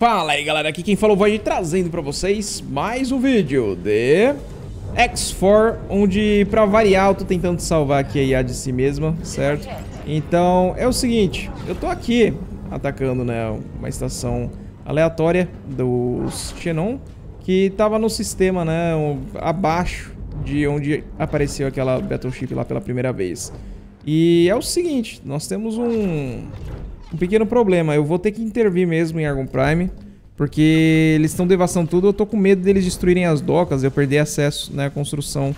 Fala aí galera, aqui quem falou vai trazendo pra vocês mais um vídeo de X4 Onde pra variar eu tô tentando salvar aqui a IA de si mesma, certo? Então é o seguinte, eu tô aqui atacando né, uma estação aleatória dos Xenon Que tava no sistema né, um, abaixo de onde apareceu aquela Battleship lá pela primeira vez E é o seguinte, nós temos um um pequeno problema. Eu vou ter que intervir mesmo em Argon Prime, porque eles estão devassando tudo. Eu tô com medo deles destruírem as docas, eu perder acesso na né, construção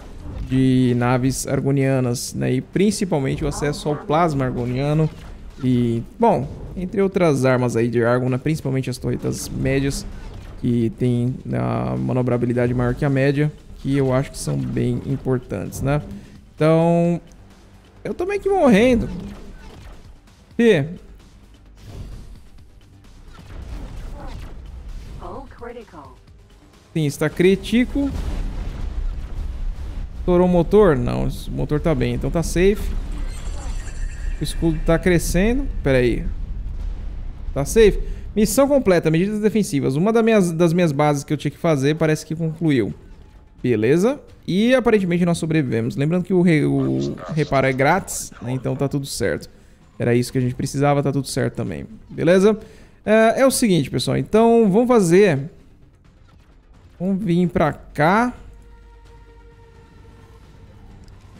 de naves argonianas, né? E principalmente o acesso ao plasma argoniano e, bom, entre outras armas aí de Argon, né, principalmente as torretas médias, que tem né, a manobrabilidade maior que a média, que eu acho que são bem importantes, né? Então, eu tô meio que morrendo. P, Sim, está crítico. Estourou o motor? Não, o motor tá bem, então tá safe. O escudo tá crescendo. Pera aí. Tá safe. Missão completa, medidas defensivas. Uma das minhas, das minhas bases que eu tinha que fazer parece que concluiu. Beleza. E aparentemente nós sobrevivemos. Lembrando que o, re, o reparo é grátis, né? então tá tudo certo. Era isso que a gente precisava, tá tudo certo também. Beleza? É, é o seguinte, pessoal. Então vamos fazer Vamos vir pra cá.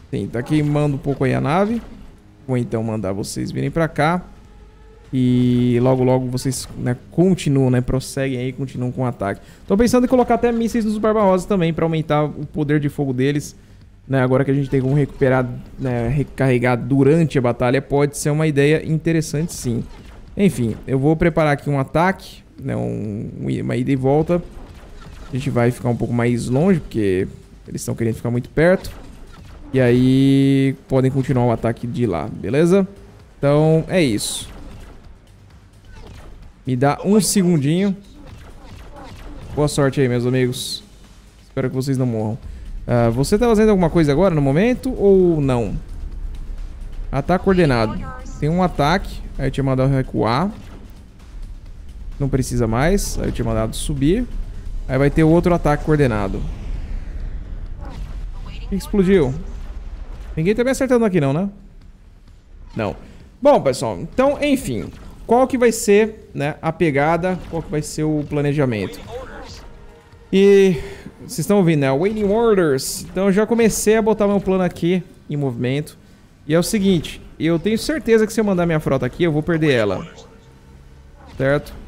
Sim, tá queimando um pouco aí a nave. Vou então mandar vocês virem pra cá. E logo, logo vocês né, continuam, né? Prosseguem aí, continuam com o ataque. Tô pensando em colocar até mísseis nos Barbarosas também pra aumentar o poder de fogo deles. Né, agora que a gente tem como recuperar, né, recarregar durante a batalha, pode ser uma ideia interessante sim. Enfim, eu vou preparar aqui um ataque, né, um, uma ida e volta. A gente vai ficar um pouco mais longe, porque eles estão querendo ficar muito perto. E aí podem continuar o ataque de lá, beleza? Então é isso. Me dá um segundinho. Boa sorte aí, meus amigos. Espero que vocês não morram. Uh, você tá fazendo alguma coisa agora no momento ou não? Ataque ah, tá coordenado. Tem um ataque. Aí eu tinha mandado recuar. Não precisa mais. Aí eu tinha mandado subir. Aí vai ter outro ataque coordenado. Explodiu. Ninguém tá me acertando aqui não, né? Não. Bom, pessoal, então, enfim. Qual que vai ser né, a pegada, qual que vai ser o planejamento? E vocês estão ouvindo, né? Waiting orders. Então eu já comecei a botar meu plano aqui em movimento. E é o seguinte, eu tenho certeza que se eu mandar minha frota aqui, eu vou perder ela. Certo?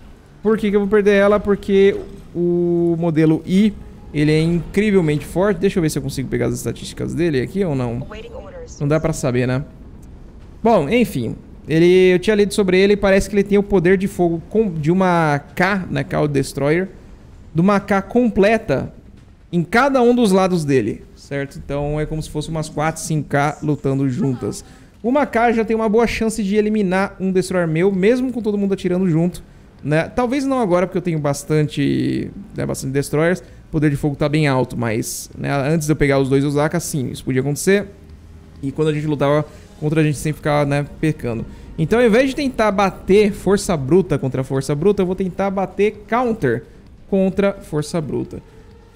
Por que, que eu vou perder ela? Porque o modelo I, ele é incrivelmente forte. Deixa eu ver se eu consigo pegar as estatísticas dele aqui ou não. Não dá pra saber, né? Bom, enfim. Ele, eu tinha lido sobre ele e parece que ele tem o poder de fogo com, de uma K, né, K é o Destroyer, de uma K completa em cada um dos lados dele, certo? Então é como se fosse umas 4, 5K lutando juntas. Uma K já tem uma boa chance de eliminar um Destroyer meu, mesmo com todo mundo atirando junto. Né? Talvez não agora, porque eu tenho bastante, né, bastante destroyers. O poder de fogo tá bem alto, mas né, antes de eu pegar os dois Osaka, sim, isso podia acontecer. E quando a gente lutava contra a gente sem ficar né, pecando. Então, ao invés de tentar bater força bruta contra força bruta, eu vou tentar bater counter contra força bruta.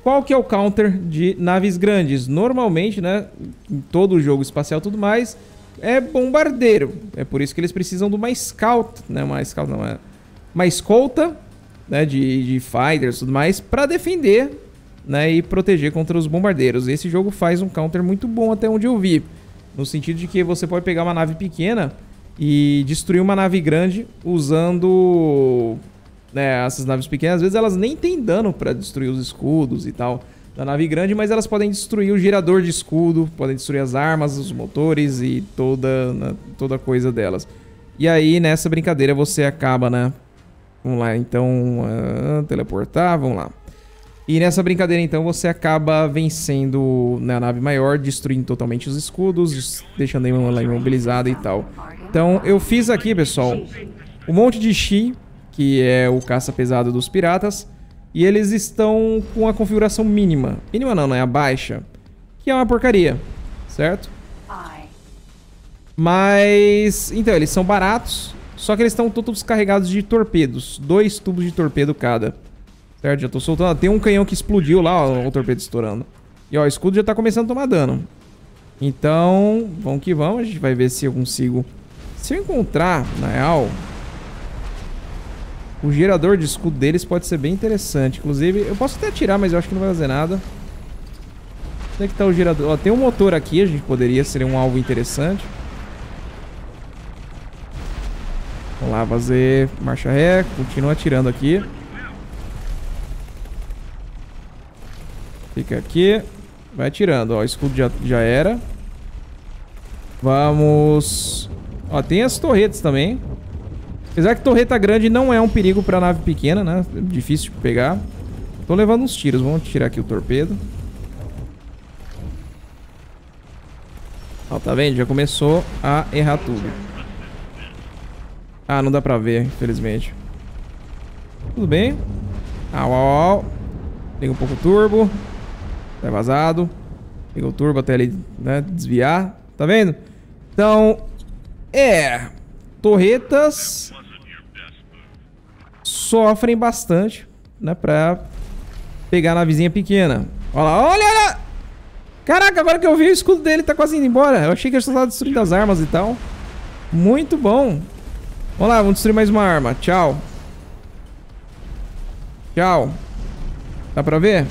Qual que é o counter de naves grandes? Normalmente, né, em todo o jogo espacial e tudo mais, é bombardeiro. É por isso que eles precisam de uma scout, né, uma scout não é uma escolta né, de, de fighters e tudo mais para defender né, e proteger contra os bombardeiros. Esse jogo faz um counter muito bom até onde eu vi, no sentido de que você pode pegar uma nave pequena e destruir uma nave grande usando né, essas naves pequenas. Às vezes elas nem têm dano para destruir os escudos e tal da nave grande, mas elas podem destruir o gerador de escudo, podem destruir as armas, os motores e toda, né, toda coisa delas. E aí, nessa brincadeira, você acaba, né, Vamos lá, então, uh, teleportar, vamos lá. E nessa brincadeira, então, você acaba vencendo na nave maior, destruindo totalmente os escudos, deixando ela imobilizada e tal. Então, eu fiz aqui, pessoal, um monte de Shi, que é o caça pesado dos piratas, e eles estão com a configuração mínima. Mínima não, é A baixa. Que é uma porcaria, certo? Mas, então, eles são baratos só que eles estão todos carregados de torpedos. Dois tubos de torpedo cada. Certo? Já tô soltando. Tem um canhão que explodiu lá, ó, o torpedo estourando. E ó, o escudo já tá começando a tomar dano. Então, vamos que vamos. A gente vai ver se eu consigo... Se eu encontrar, na real... O gerador de escudo deles pode ser bem interessante. Inclusive, eu posso até atirar, mas eu acho que não vai fazer nada. Onde é que tá o gerador? Ó, tem um motor aqui, a gente poderia ser um alvo interessante. Vamos lá, fazer marcha ré. Continua atirando aqui. Fica aqui. Vai atirando, ó. O escudo já, já era. Vamos... Ó, tem as torretas também. Apesar que torreta grande não é um perigo pra nave pequena, né? Difícil de pegar. Tô levando uns tiros. Vamos tirar aqui o torpedo. Ó, tá vendo? Já começou a errar tudo. Ah, não dá pra ver, infelizmente. Tudo bem. Au, au, au. Liga um pouco o turbo. Tá vazado. Liga o turbo até ele né, desviar. Tá vendo? Então, é... Torretas sofrem bastante, né, pra pegar na vizinha pequena. Olha lá, olha lá! Caraca, agora que eu vi, o escudo dele tá quase indo embora. Eu achei que ele só tava destruindo as armas e tal. Muito bom. Vamos lá, vamos destruir mais uma arma. Tchau. Tchau. Dá pra ver?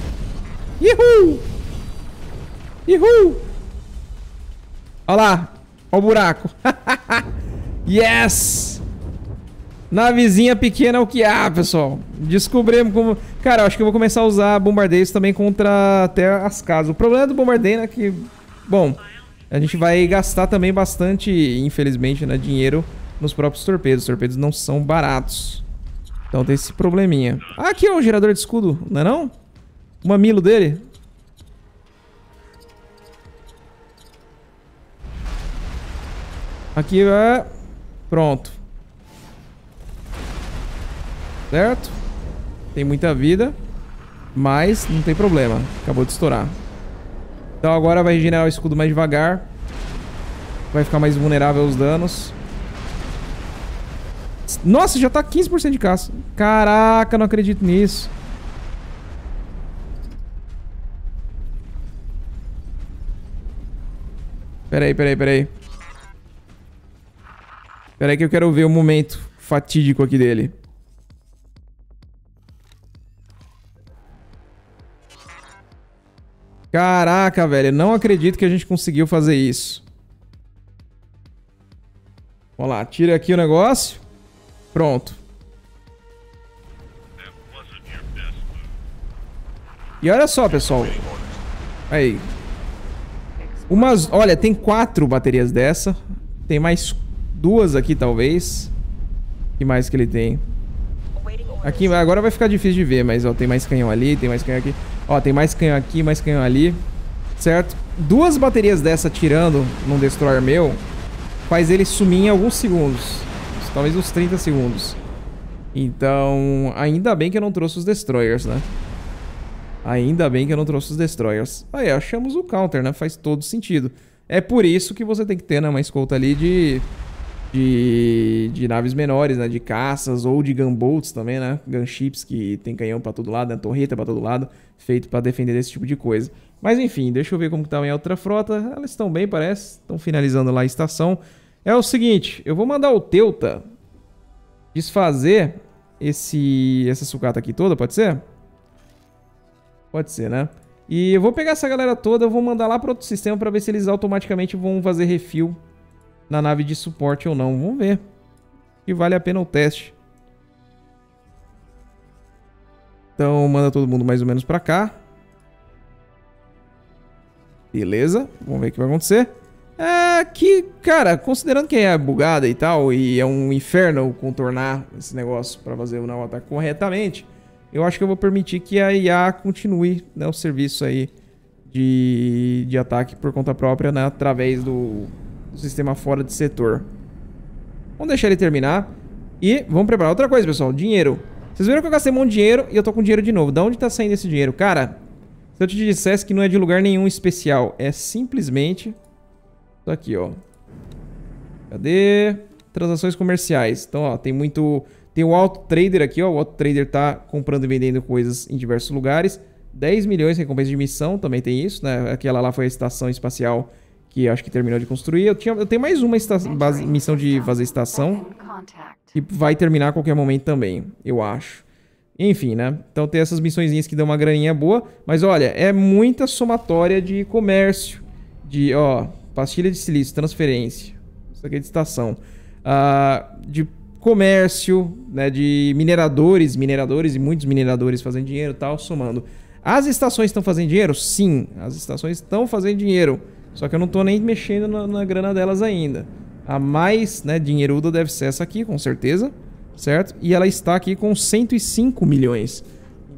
Ihu! Ihu! Olha lá. Olha o buraco. yes! Navezinha pequena é o que há, pessoal. Descobrimos como... Cara, eu acho que eu vou começar a usar bombardeios também contra até as casas. O problema do bombardeio é que... Bom, a gente vai gastar também bastante, infelizmente, né, dinheiro nos próprios torpedos. Os torpedos não são baratos. Então tem esse probleminha. Ah, aqui é o gerador de escudo, não é não? O mamilo dele. Aqui é... Pronto. Certo? Tem muita vida. Mas não tem problema. Acabou de estourar. Então agora vai regenerar o escudo mais devagar. Vai ficar mais vulnerável aos danos. Nossa, já tá 15% de caça. Caraca, não acredito nisso. Peraí, peraí, peraí. Peraí que eu quero ver o momento fatídico aqui dele. Caraca, velho. Não acredito que a gente conseguiu fazer isso. Vamos lá. Tira aqui o negócio. Pronto. E olha só, pessoal. Aí. Umas... Olha, tem quatro baterias dessa. Tem mais duas aqui, talvez. O que mais que ele tem? Aqui agora vai ficar difícil de ver, mas ó, tem mais canhão ali, tem mais canhão aqui. Ó, tem mais canhão aqui, mais canhão ali. Certo? Duas baterias dessa tirando num destroyer meu faz ele sumir em alguns segundos segundos, talvez uns 30 segundos. Então, ainda bem que eu não trouxe os Destroyers, né? Ainda bem que eu não trouxe os Destroyers. Aí, achamos o counter, né? Faz todo sentido. É por isso que você tem que ter né, uma escolta ali de, de, de naves menores, né? De caças ou de gunboats também, né? Gunships que tem canhão pra todo lado, né? torreta pra todo lado. Feito pra defender esse tipo de coisa. Mas enfim, deixa eu ver como que tá a minha outra frota. Elas estão bem, parece. Estão finalizando lá a estação. É o seguinte, eu vou mandar o Teuta desfazer esse, essa sucata aqui toda, pode ser? Pode ser, né? E eu vou pegar essa galera toda, eu vou mandar lá para outro sistema para ver se eles automaticamente vão fazer refil na nave de suporte ou não. Vamos ver. E vale a pena o teste. Então, manda todo mundo mais ou menos para cá. Beleza. Vamos ver o que vai acontecer. É que, cara, considerando que é bugada e tal, e é um inferno contornar esse negócio para fazer o Nawata corretamente, eu acho que eu vou permitir que a IA continue né, o serviço aí de, de ataque por conta própria, né, através do, do sistema fora de setor. Vamos deixar ele terminar e vamos preparar outra coisa, pessoal, dinheiro. Vocês viram que eu gastei um monte de dinheiro e eu tô com dinheiro de novo. Da onde tá saindo esse dinheiro? Cara, se eu te dissesse que não é de lugar nenhum especial, é simplesmente Tá aqui, ó. Cadê? Transações comerciais. Então, ó, tem muito... Tem o Auto Trader aqui, ó. O Auto Trader tá comprando e vendendo coisas em diversos lugares. 10 milhões de recompensa de missão, também tem isso, né? Aquela lá foi a estação espacial que acho que terminou de construir. Eu, tinha, eu tenho mais uma base, missão de fazer estação, que vai terminar a qualquer momento também, eu acho. Enfim, né? Então tem essas missõezinhas que dão uma graninha boa, mas olha, é muita somatória de comércio, de, ó, pastilha de silício, transferência, isso aqui é de estação, ah, de comércio, né, de mineradores, mineradores e muitos mineradores fazendo dinheiro e tal, somando. As estações estão fazendo dinheiro? Sim, as estações estão fazendo dinheiro. Só que eu não estou nem mexendo na, na, grana delas ainda. A mais né, dinheiruda deve ser essa aqui, com certeza, certo? E ela está aqui com 105 milhões.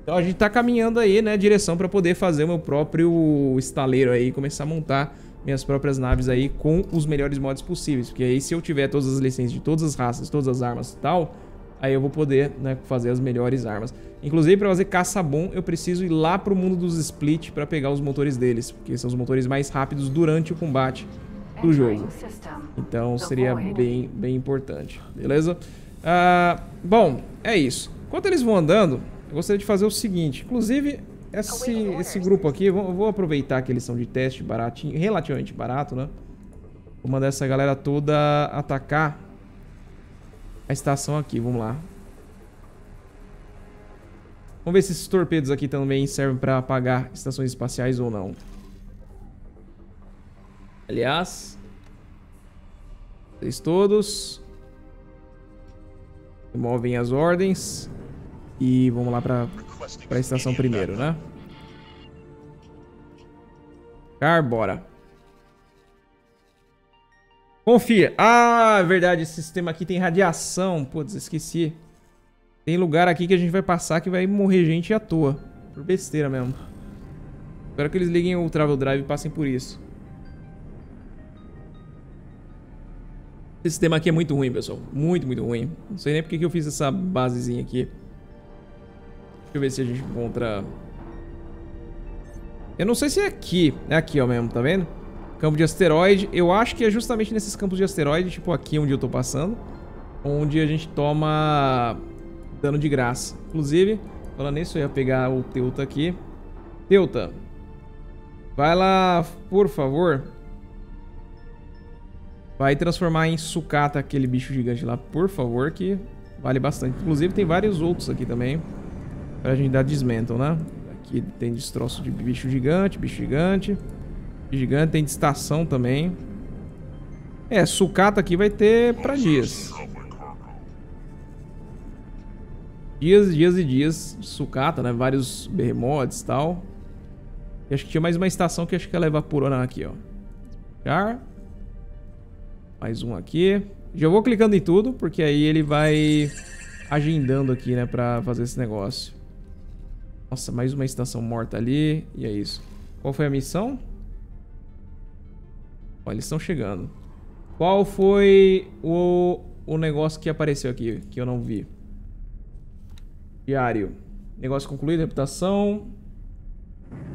Então a gente está caminhando aí, né, direção para poder fazer o meu próprio estaleiro aí, começar a montar minhas próprias naves aí com os melhores mods possíveis. Porque aí se eu tiver todas as licenças de todas as raças, todas as armas e tal, aí eu vou poder né, fazer as melhores armas. Inclusive, para fazer caça-bom, eu preciso ir lá para o mundo dos split para pegar os motores deles, porque são os motores mais rápidos durante o combate do jogo. Então seria bem, bem importante, beleza? Ah, bom, é isso. Enquanto eles vão andando, eu gostaria de fazer o seguinte. Inclusive, esse, esse grupo aqui, vou, vou aproveitar que eles são de teste baratinho, relativamente barato, né? Vou mandar essa galera toda atacar a estação aqui, vamos lá. Vamos ver se esses torpedos aqui também servem para apagar estações espaciais ou não. Aliás, vocês todos removem as ordens. E vamos lá pra, pra estação primeiro, né? Car, bora. Confia. Ah, é verdade, esse sistema aqui tem radiação. Putz, esqueci. Tem lugar aqui que a gente vai passar que vai morrer gente à toa. Por besteira mesmo. Espero que eles liguem o travel drive e passem por isso. Esse sistema aqui é muito ruim, pessoal. Muito, muito ruim. Não sei nem porque que eu fiz essa basezinha aqui. Deixa eu ver se a gente encontra... Eu não sei se é aqui. É aqui, ó, mesmo, tá vendo? Campo de asteroide. Eu acho que é justamente nesses campos de asteroide, tipo aqui onde eu tô passando, onde a gente toma dano de graça. Inclusive, falando nisso, eu ia pegar o Teuta aqui. Teuta, vai lá, por favor. Vai transformar em sucata aquele bicho gigante lá, por favor, que vale bastante. Inclusive, tem vários outros aqui também pra a gente dar desmento, né? Aqui tem destroço de bicho gigante, bicho gigante. Bicho gigante, tem de estação também. É, sucata aqui vai ter pra dias. Dias, e dias e dias de sucata, né? Vários berremotes e tal. E acho que tinha mais uma estação que acho que ela hora é aqui, ó. Mais um aqui. Já vou clicando em tudo, porque aí ele vai agendando aqui, né, pra fazer esse negócio. Nossa, mais uma estação morta ali. E é isso. Qual foi a missão? Ó, eles estão chegando. Qual foi o, o negócio que apareceu aqui, que eu não vi? Diário. Negócio concluído, reputação.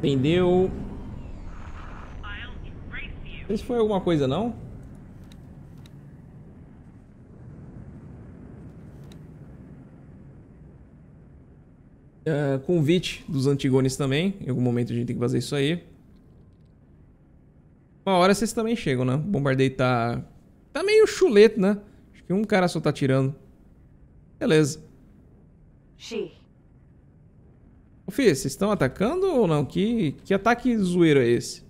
Vendeu. Isso foi alguma coisa, não? Uh, convite dos Antigones também. Em algum momento a gente tem que fazer isso aí. Uma hora vocês também chegam, né? O bombardeio tá. Tá meio chuleto, né? Acho que um cara só tá tirando. Beleza. She. Ô, vocês estão atacando ou não? Que, que ataque zoeiro é esse?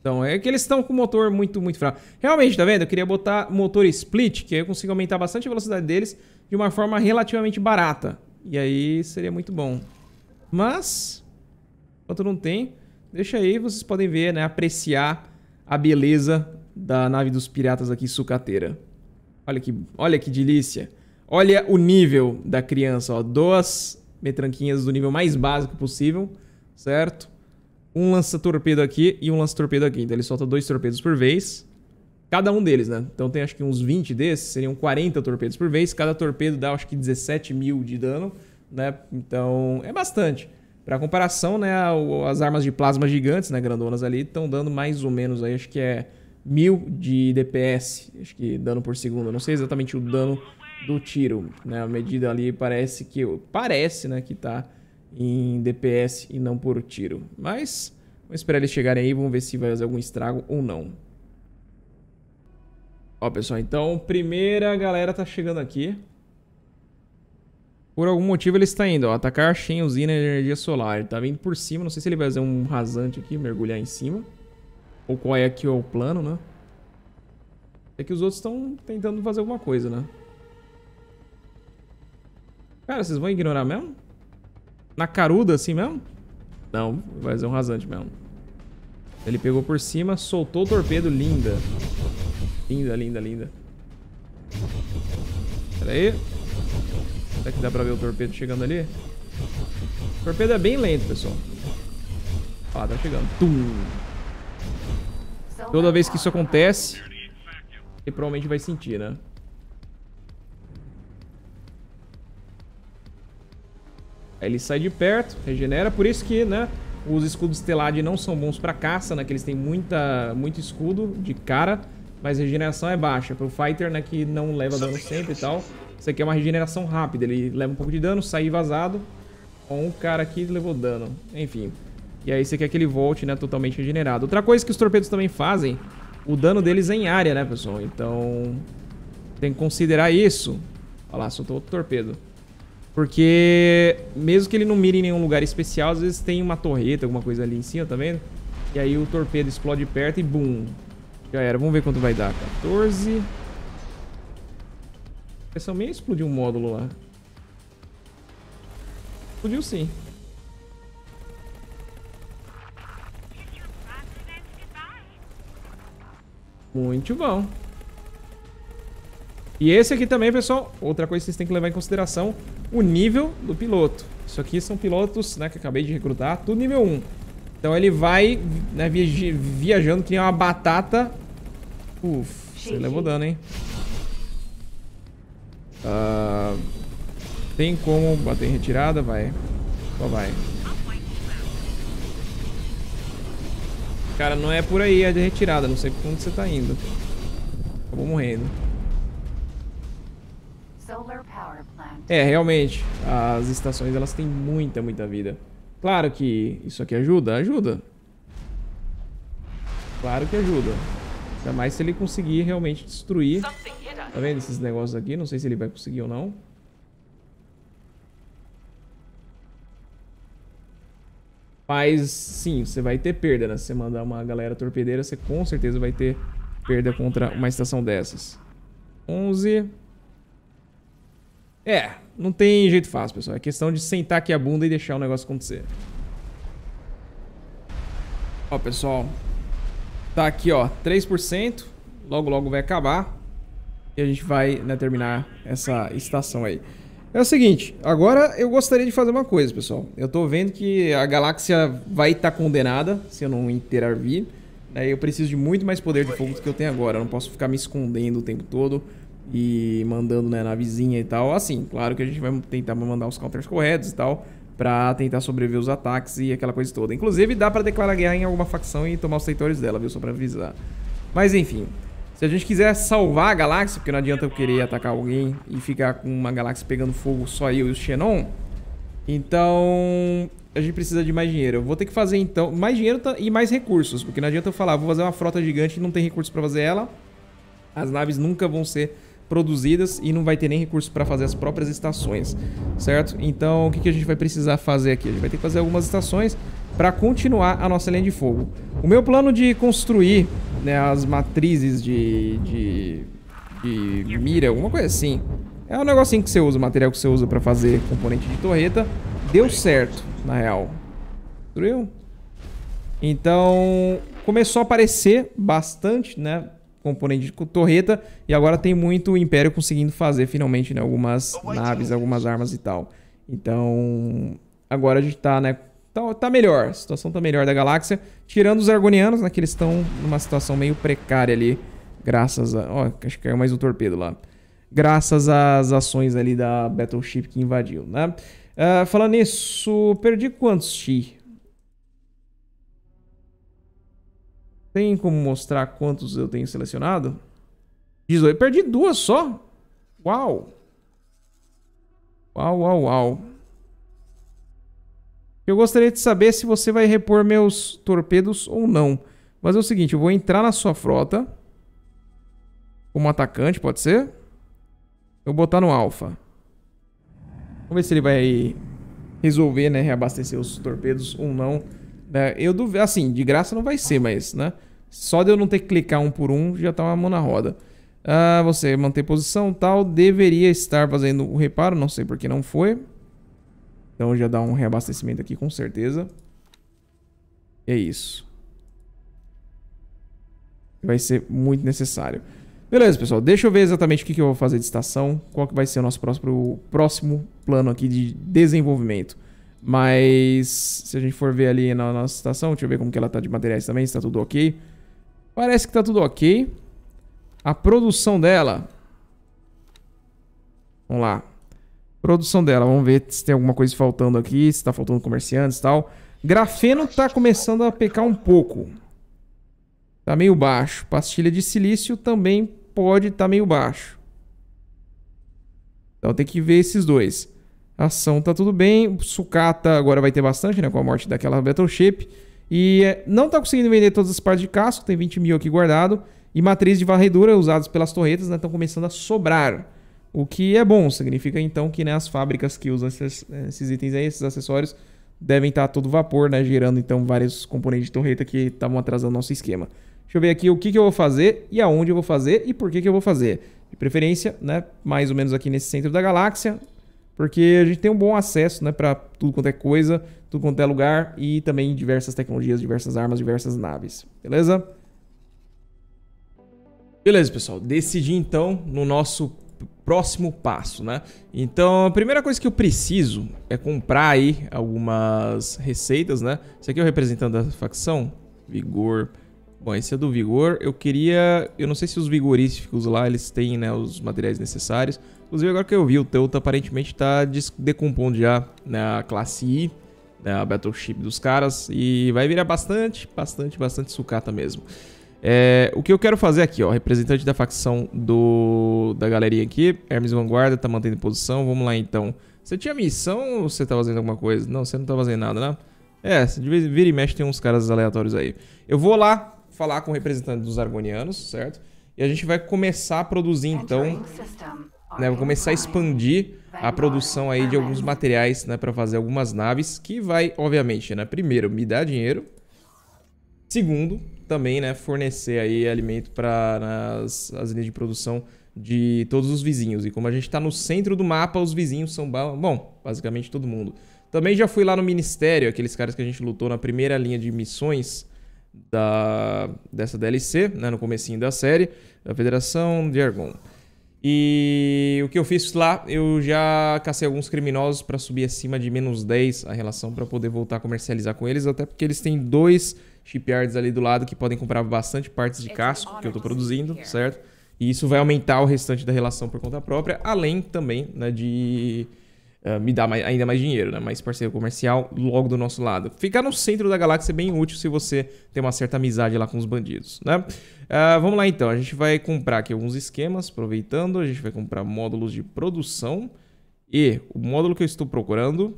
Então, é que eles estão com o motor muito, muito fraco. Realmente, tá vendo? Eu queria botar motor split, que aí eu consigo aumentar bastante a velocidade deles de uma forma relativamente barata. E aí seria muito bom. Mas, enquanto não tem, deixa aí, vocês podem ver, né? Apreciar a beleza da nave dos piratas aqui sucateira. Olha que, olha que delícia. Olha o nível da criança, ó. Duas metranquinhas do nível mais básico possível, certo? Um lança-torpedo aqui e um lança-torpedo aqui. Então ele solta dois torpedos por vez. Cada um deles, né? Então tem acho que uns 20 desses, seriam 40 torpedos por vez. Cada torpedo dá acho que 17 mil de dano, né? Então é bastante. Para comparação, né, as armas de plasma gigantes, né, grandonas ali, estão dando mais ou menos aí, acho que é mil de DPS, acho que dano por segundo. Não sei exatamente o dano do tiro, né? A medida ali parece que parece, né, que tá em DPS e não por tiro. Mas vamos esperar eles chegarem aí, vamos ver se vai fazer algum estrago ou não. Ó, pessoal, então, primeira galera tá chegando aqui. Por algum motivo ele está indo, ó, atacar Shen usina de energia solar. Ele tá vindo por cima, não sei se ele vai fazer um rasante aqui, mergulhar em cima. Ou qual é aqui o plano, né? É que os outros estão tentando fazer alguma coisa, né? Cara, vocês vão ignorar mesmo? Na caruda assim mesmo? Não, vai fazer um rasante mesmo. Ele pegou por cima, soltou o torpedo, linda. Linda, linda, linda. Pera aí. Será que dá pra ver o torpedo chegando ali? O torpedo é bem lento, pessoal. Ah, tá chegando. Tum. Toda vez que isso acontece, ele provavelmente vai sentir, né? Aí ele sai de perto, regenera. Por isso que, né, os escudos Telad não são bons pra caça, né? Que eles têm muita, muito escudo de cara mas a regeneração é baixa. Pro Fighter, né, que não leva dano sempre e tal, isso aqui é uma regeneração rápida. Ele leva um pouco de dano, sai vazado. Com um cara aqui levou dano. Enfim. E aí você quer que ele volte, né, totalmente regenerado. Outra coisa que os torpedos também fazem, o dano deles é em área, né, pessoal? Então, tem que considerar isso. Olha lá, soltou outro torpedo. Porque mesmo que ele não mire em nenhum lugar especial, às vezes tem uma torreta, alguma coisa ali em cima, tá vendo? E aí o torpedo explode perto e bum, já era, vamos ver quanto vai dar. 14. Pessoal, meio explodiu um módulo lá. Explodiu sim. Muito bom. E esse aqui também, pessoal, outra coisa que vocês têm que levar em consideração, o nível do piloto. Isso aqui são pilotos né, que eu acabei de recrutar, tudo nível 1. Então ele vai né, viajando que nem uma batata Uf, você levou é dano, hein? Uh, tem como bater em retirada? Vai. Só vai. Cara, não é por aí a é de retirada. Não sei por onde você tá indo. Acabou morrendo. É, realmente. As estações, elas têm muita, muita vida. Claro que isso aqui ajuda? Ajuda. Claro que ajuda. Ainda mais se ele conseguir realmente destruir. Tá vendo esses negócios aqui? Não sei se ele vai conseguir ou não. Mas sim, você vai ter perda, né? Se você mandar uma galera torpedeira, você com certeza vai ter perda contra uma estação dessas. 11. É, não tem jeito fácil, pessoal. É questão de sentar aqui a bunda e deixar o negócio acontecer. Ó, pessoal, Tá aqui, ó, 3%. Logo, logo vai acabar. E a gente vai né, terminar essa estação aí. É o seguinte, agora eu gostaria de fazer uma coisa, pessoal. Eu tô vendo que a galáxia vai estar tá condenada se eu não intervir. Né? Eu preciso de muito mais poder de fogo do que eu tenho agora. Eu não posso ficar me escondendo o tempo todo e mandando né, na vizinha e tal. Assim, claro que a gente vai tentar mandar os counters corretos e tal para tentar sobreviver os ataques e aquela coisa toda. Inclusive, dá para declarar guerra em alguma facção e tomar os setores dela, viu? Só pra avisar. Mas, enfim. Se a gente quiser salvar a galáxia, porque não adianta eu querer atacar alguém e ficar com uma galáxia pegando fogo só eu e o Xenon, então a gente precisa de mais dinheiro. Eu vou ter que fazer, então, mais dinheiro e mais recursos, porque não adianta eu falar, ah, vou fazer uma frota gigante e não tem recursos para fazer ela. As naves nunca vão ser produzidas e não vai ter nem recurso para fazer as próprias estações, certo? Então, o que, que a gente vai precisar fazer aqui? A gente vai ter que fazer algumas estações para continuar a nossa linha de fogo. O meu plano de construir né, as matrizes de, de, de mira, alguma coisa assim, é um negocinho que você usa, o material que você usa para fazer componente de torreta, deu certo, na real. Destruiu? Então, começou a aparecer bastante, né? componente de torreta. E agora tem muito Império conseguindo fazer finalmente né, algumas naves, algumas armas e tal. Então, agora a gente tá, né? Tá, tá melhor, a situação tá melhor da galáxia. Tirando os Argonianos, né? Que eles estão numa situação meio precária ali. Graças a. Ó, acho que caiu mais um torpedo lá. Graças às ações ali da Battleship que invadiu, né? Uh, falando nisso, perdi quantos Xi? Tem como mostrar quantos eu tenho selecionado? 18. Perdi duas só? Uau! Uau, uau, uau. Eu gostaria de saber se você vai repor meus torpedos ou não. Mas é o seguinte, eu vou entrar na sua frota. Como atacante, pode ser? Eu vou botar no alfa. Vamos ver se ele vai resolver, né, reabastecer os torpedos ou não. Né? Eu duvido, assim, de graça não vai ser, mas, né? Só de eu não ter que clicar um por um, já tá uma mão na roda. Ah, você manter posição tal, deveria estar fazendo o reparo, não sei porque não foi. Então já dá um reabastecimento aqui com certeza. E é isso. Vai ser muito necessário. Beleza, pessoal. Deixa eu ver exatamente o que, que eu vou fazer de estação. Qual que vai ser o nosso próximo, próximo plano aqui de desenvolvimento. Mas se a gente for ver ali na nossa estação, deixa eu ver como que ela tá de materiais também, se tá tudo ok. Parece que tá tudo ok. A produção dela... Vamos lá. Produção dela, vamos ver se tem alguma coisa faltando aqui, se tá faltando comerciantes e tal. Grafeno tá começando a pecar um pouco. Tá meio baixo. Pastilha de silício também pode tá meio baixo. Então tem que ver esses dois ação tá tudo bem. Sucata agora vai ter bastante, né? Com a morte daquela Battleship. E é, não tá conseguindo vender todas as partes de casco, tem 20 mil aqui guardado. E matriz de varredura usadas pelas torretas estão né, começando a sobrar. O que é bom, significa então que né, as fábricas que usam esses, esses itens aí, esses acessórios, devem estar tá a todo vapor, né? Gerando então vários componentes de torreta que estavam atrasando nosso esquema. Deixa eu ver aqui o que, que, eu vou fazer e aonde eu vou fazer e por que, que eu vou fazer. De preferência, né? Mais ou menos aqui nesse centro da galáxia porque a gente tem um bom acesso né, para tudo quanto é coisa, tudo quanto é lugar e também diversas tecnologias, diversas armas, diversas naves, beleza? Beleza, pessoal. Decidi então no nosso próximo passo, né? Então, a primeira coisa que eu preciso é comprar aí algumas receitas, né? Esse aqui é o representante da facção, Vigor. Bom, esse é do Vigor. Eu queria... Eu não sei se os vigoríficos lá, eles têm né, os materiais necessários, Inclusive, agora que eu vi, o Teuta aparentemente tá decompondo já na né, classe I, na né, Battleship dos caras, e vai virar bastante, bastante, bastante sucata mesmo. É, o que eu quero fazer aqui, ó, representante da facção do, da galeria aqui, Hermes Vanguarda, tá mantendo posição, vamos lá então. Você tinha missão ou você tá fazendo alguma coisa? Não, você não tá fazendo nada, né? É, de vez em vira e mexe tem uns caras aleatórios aí. Eu vou lá falar com o representante dos argonianos, certo? E a gente vai começar a produzir então né? começar a expandir a produção aí de alguns materiais, né? Para fazer algumas naves que vai, obviamente, né? Primeiro, me dar dinheiro. Segundo, também, né? Fornecer aí alimento para as linhas de produção de todos os vizinhos. E como a gente está no centro do mapa, os vizinhos são... Bom, basicamente todo mundo. Também já fui lá no Ministério, aqueles caras que a gente lutou na primeira linha de missões da, dessa DLC, né, no comecinho da série, da Federação de Argon. E o que eu fiz lá, eu já cacei alguns criminosos para subir acima de menos 10 a relação para poder voltar a comercializar com eles, até porque eles têm dois shipyards ali do lado que podem comprar bastante partes de casco que eu estou produzindo, certo? E isso vai aumentar o restante da relação por conta própria, além também né, de Uh, me dá mais, ainda mais dinheiro, né? Mais parceiro comercial logo do nosso lado. Ficar no centro da galáxia é bem útil se você tem uma certa amizade lá com os bandidos, né? Uh, vamos lá então, a gente vai comprar aqui alguns esquemas, aproveitando, a gente vai comprar módulos de produção e o módulo que eu estou procurando...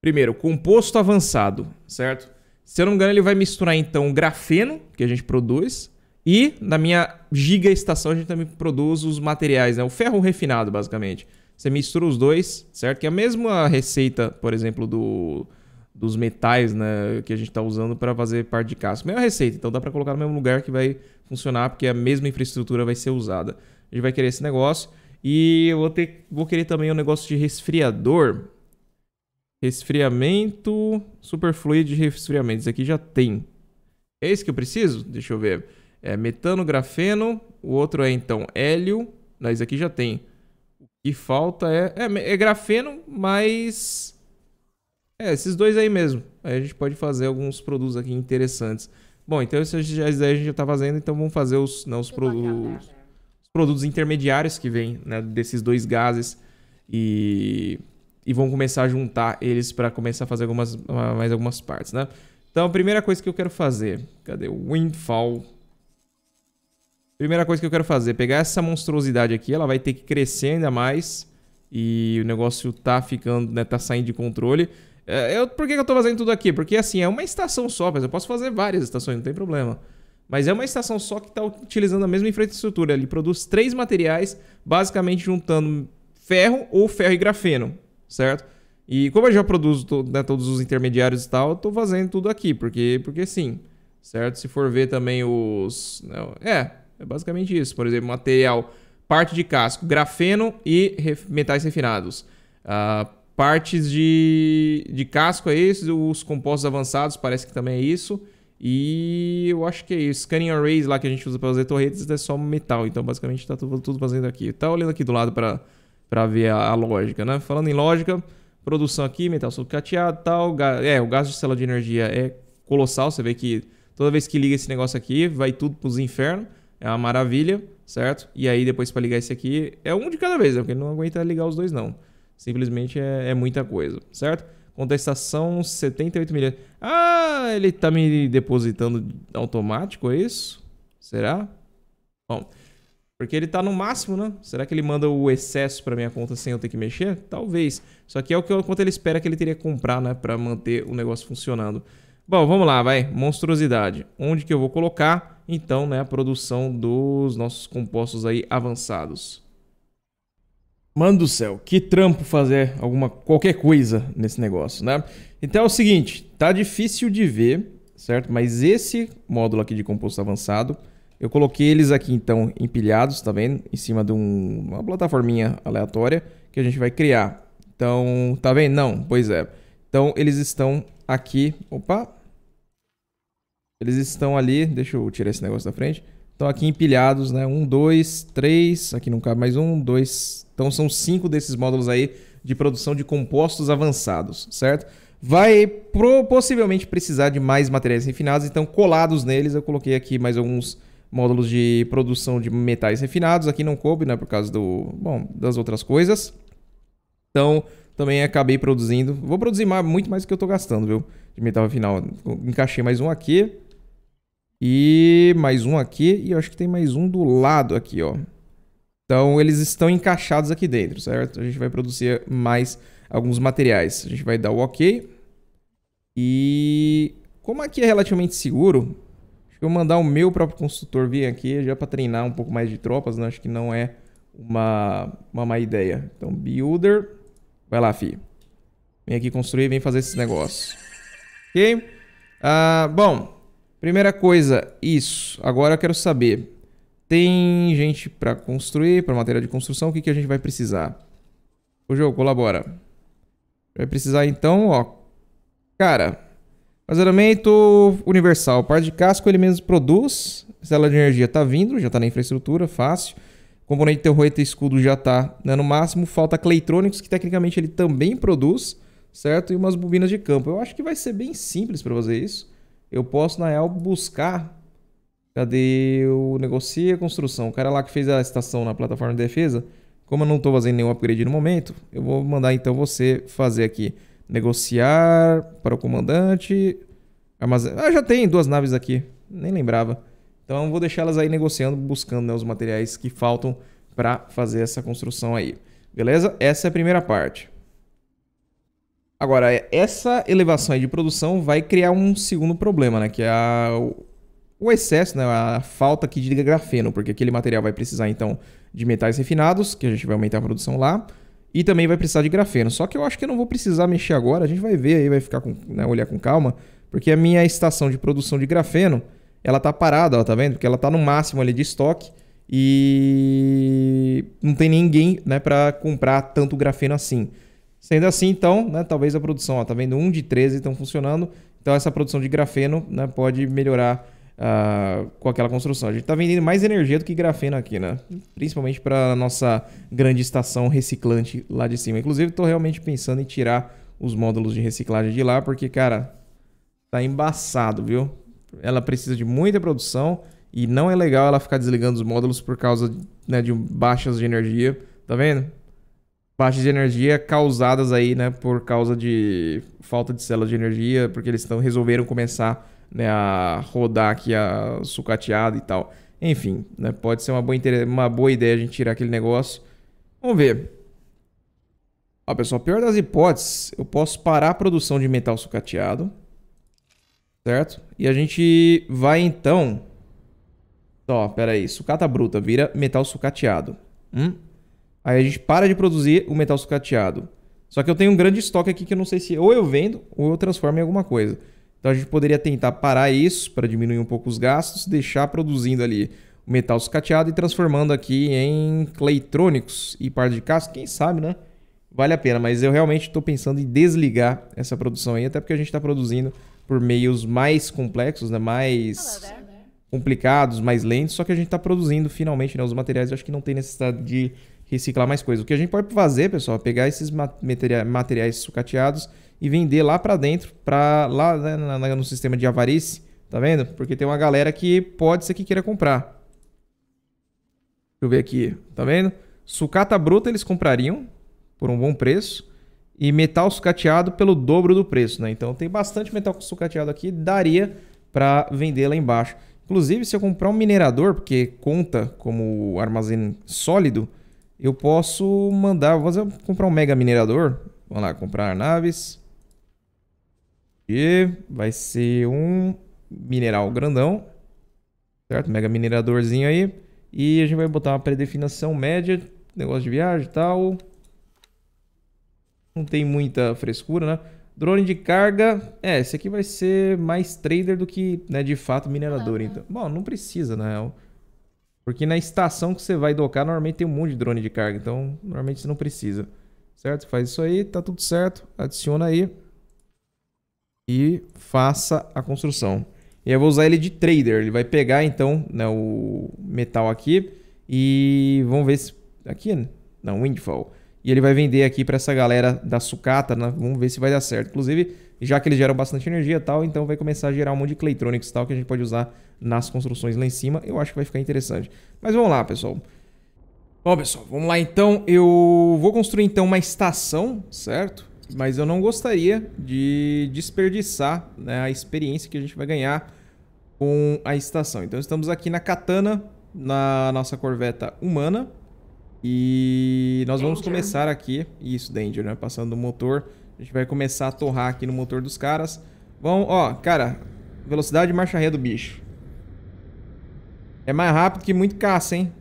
Primeiro, composto avançado, certo? Se eu não me engano, ele vai misturar então o grafeno que a gente produz e na minha giga estação a gente também produz os materiais, né? O ferro refinado, basicamente. Você mistura os dois, certo? Que é a mesma receita, por exemplo, do, dos metais, né? Que a gente está usando para fazer parte de casco. Mesma receita, então dá para colocar no mesmo lugar que vai funcionar, porque a mesma infraestrutura vai ser usada. A gente vai querer esse negócio. E eu vou, ter, vou querer também um negócio de resfriador. Resfriamento, superfluido de resfriamento. Isso aqui já tem. É esse que eu preciso? Deixa eu ver. É metano, grafeno. O outro é, então, hélio. Não, isso aqui já tem. E falta é, é. É, grafeno, mas. É, esses dois aí mesmo. Aí a gente pode fazer alguns produtos aqui interessantes. Bom, então essas ideias a gente já tá fazendo, então vamos fazer os, não, né, os, produtos, os é. produtos intermediários que vêm né, desses dois gases e, e vão começar a juntar eles para começar a fazer algumas, mais algumas partes, né? Então, a primeira coisa que eu quero fazer, cadê o Windfall? Primeira coisa que eu quero fazer, pegar essa monstruosidade aqui, ela vai ter que crescer ainda mais e o negócio tá ficando, né, tá saindo de controle. É, eu, por que eu tô fazendo tudo aqui? Porque assim, é uma estação só, mas eu posso fazer várias estações, não tem problema. Mas é uma estação só que está utilizando a mesma infraestrutura. Ele produz três materiais, basicamente juntando ferro ou ferro e grafeno, certo? E como eu já produzo to, né, todos os intermediários e tal, eu tô fazendo tudo aqui, porque, porque sim, certo? Se for ver também os... Não, né, é, é basicamente isso. Por exemplo, material, parte de casco, grafeno e ref, metais refinados. Uh, partes de, de casco é isso, os compostos avançados parece que também é isso. E eu acho que é isso. Scanning arrays lá que a gente usa para fazer torretas é só metal. Então, basicamente, está tudo, tudo fazendo aqui. Tá olhando aqui do lado para ver a, a, lógica, né? Falando em lógica, produção aqui, metal sucateado e tal. É, o gasto de célula de energia é colossal. Você vê que toda vez que liga esse negócio aqui, vai tudo para os infernos é uma maravilha, certo? E aí depois para ligar esse aqui é um de cada vez, né? porque não aguenta ligar os dois não. Simplesmente é, é muita coisa, certo? Contestação 78 milhões. Ah, ele tá me depositando automático, é isso? Será? Bom, porque ele tá no máximo, né? Será que ele manda o excesso para minha conta sem eu ter que mexer? Talvez. Só que é o que quanto ele espera que ele teria que comprar, né, para manter o negócio funcionando. Bom, vamos lá, vai. Monstruosidade. Onde que eu vou colocar? então né, a produção dos nossos compostos aí avançados. Mano do céu, que trampo fazer alguma qualquer coisa nesse negócio, né? Então é o seguinte, tá difícil de ver, certo? Mas esse módulo aqui de composto avançado, eu coloquei eles aqui então empilhados, tá vendo? Em cima de um, uma plataforminha aleatória que a gente vai criar. Então, tá vendo? Não, pois é. Então eles estão aqui, opa, eles estão ali, deixa eu tirar esse negócio da frente. Estão aqui empilhados, né? Um, dois, três. Aqui não cabe mais um, dois. Então são cinco desses módulos aí de produção de compostos avançados, certo? Vai pro, possivelmente precisar de mais materiais refinados, então colados neles eu coloquei aqui mais alguns módulos de produção de metais refinados. Aqui não coube, né? Por causa do, bom, das outras coisas. Então também acabei produzindo. Vou produzir mais, muito mais do que eu estou gastando, viu? De metal refinado. Encaixei mais um aqui. E mais um aqui, e eu acho que tem mais um do lado aqui, ó. Então eles estão encaixados aqui dentro, certo? A gente vai produzir mais alguns materiais. A gente vai dar o OK. E como aqui é relativamente seguro, acho que eu vou mandar o meu próprio construtor vir aqui já para treinar um pouco mais de tropas, né? acho que não é uma, uma má ideia. Então builder, vai lá, fi. Vem aqui construir, vem fazer esses negócios. OK? Ah, bom, Primeira coisa, isso. Agora eu quero saber. Tem gente para construir, para matéria de construção, o que, que a gente vai precisar? O jogo, colabora. Vai precisar então, ó. Cara, armazenamento universal. Parte de casco ele mesmo produz. Célula de energia tá vindo, já tá na infraestrutura, fácil. Componente terroeta e escudo já tá né, no máximo. Falta cleitrônicos, que tecnicamente ele também produz, certo? E umas bobinas de campo. Eu acho que vai ser bem simples para fazer isso eu posso, na real, buscar. Cadê o negocia construção? O cara lá que fez a estação na plataforma de defesa. Como eu não estou fazendo nenhum upgrade no momento, eu vou mandar então você fazer aqui. Negociar para o comandante. Armazen... Ah, já tem duas naves aqui. Nem lembrava. Então eu vou deixá-las aí negociando, buscando né, os materiais que faltam para fazer essa construção aí. Beleza? Essa é a primeira parte. Agora, essa elevação de produção vai criar um segundo problema, né? Que é a, o excesso, né? A falta aqui de grafeno, porque aquele material vai precisar, então, de metais refinados, que a gente vai aumentar a produção lá. E também vai precisar de grafeno. Só que eu acho que eu não vou precisar mexer agora. A gente vai ver aí, vai ficar com, né, olhar com calma. Porque a minha estação de produção de grafeno, ela tá parada, ó, tá vendo? Porque ela tá no máximo ali de estoque. E não tem ninguém, né, para comprar tanto grafeno assim. Sendo assim, então, né, talvez a produção, ó, tá vendo 1 de 13 estão funcionando, então essa produção de grafeno né, pode melhorar uh, com aquela construção. A gente está vendendo mais energia do que grafeno aqui, né? Principalmente para a nossa grande estação reciclante lá de cima. Inclusive, estou realmente pensando em tirar os módulos de reciclagem de lá, porque, cara, tá embaçado, viu? Ela precisa de muita produção e não é legal ela ficar desligando os módulos por causa né, de baixas de energia, tá vendo? baixas de energia causadas aí, né, por causa de falta de células de energia, porque eles estão resolveram começar né, a rodar aqui a sucateada e tal. Enfim, né, pode ser uma boa, uma boa ideia a gente tirar aquele negócio. Vamos ver. Ó, pessoal, pior das hipóteses, eu posso parar a produção de metal sucateado, certo? E a gente vai então... Ó, pera aí, sucata bruta vira metal sucateado. Hum? Aí a gente para de produzir o metal sucateado. Só que eu tenho um grande estoque aqui que eu não sei se ou eu vendo ou eu transformo em alguma coisa. Então a gente poderia tentar parar isso para diminuir um pouco os gastos, deixar produzindo ali o metal sucateado e transformando aqui em cleitrônicos e par de casco, quem sabe, né? Vale a pena, mas eu realmente estou pensando em desligar essa produção aí, até porque a gente está produzindo por meios mais complexos, né? Mais complicados, mais lentos, só que a gente está produzindo finalmente né, os materiais. Eu acho que não tem necessidade de reciclar mais coisas. O que a gente pode fazer, pessoal, é pegar esses materiais sucateados e vender lá para dentro, para lá né, no sistema de avarice, tá vendo? Porque tem uma galera que pode ser que queira comprar. Deixa eu ver aqui, tá vendo? Sucata bruta eles comprariam por um bom preço e metal sucateado pelo dobro do preço, né? Então tem bastante metal sucateado aqui, daria para vender lá embaixo. Inclusive, se eu comprar um minerador, porque conta como armazém sólido, eu posso mandar, vou fazer, comprar um mega minerador. Vamos lá, comprar naves. E vai ser um mineral grandão, certo? Mega mineradorzinho aí. E a gente vai botar uma predefinição média, negócio de viagem e tal. Não tem muita frescura, né? Drone de carga, é, esse aqui vai ser mais trader do que, né, de fato, minerador. Então, bom, não precisa, né? Porque na estação que você vai docar, normalmente tem um monte de drone de carga. Então, normalmente você não precisa. Certo? Faz isso aí, tá tudo certo. Adiciona aí. E faça a construção. E eu vou usar ele de trader. Ele vai pegar, então, né, o metal aqui. E vamos ver se... Aqui, né? Não, Windfall. E ele vai vender aqui para essa galera da sucata. Né? Vamos ver se vai dar certo. Inclusive, já que eles geram bastante energia e tal, então vai começar a gerar um monte de Claytronics e tal que a gente pode usar nas construções lá em cima. Eu acho que vai ficar interessante. Mas vamos lá, pessoal. Bom, pessoal, vamos lá então. Eu vou construir então uma estação, certo? Mas eu não gostaria de desperdiçar né, a experiência que a gente vai ganhar com a estação. Então estamos aqui na Katana, na nossa corveta humana. E nós vamos Danger. começar aqui... Isso, Danger, né? Passando o motor... A gente vai começar a torrar aqui no motor dos caras. Vamos, ó, cara, velocidade de marcha ré do bicho. É mais rápido que muito caça, hein?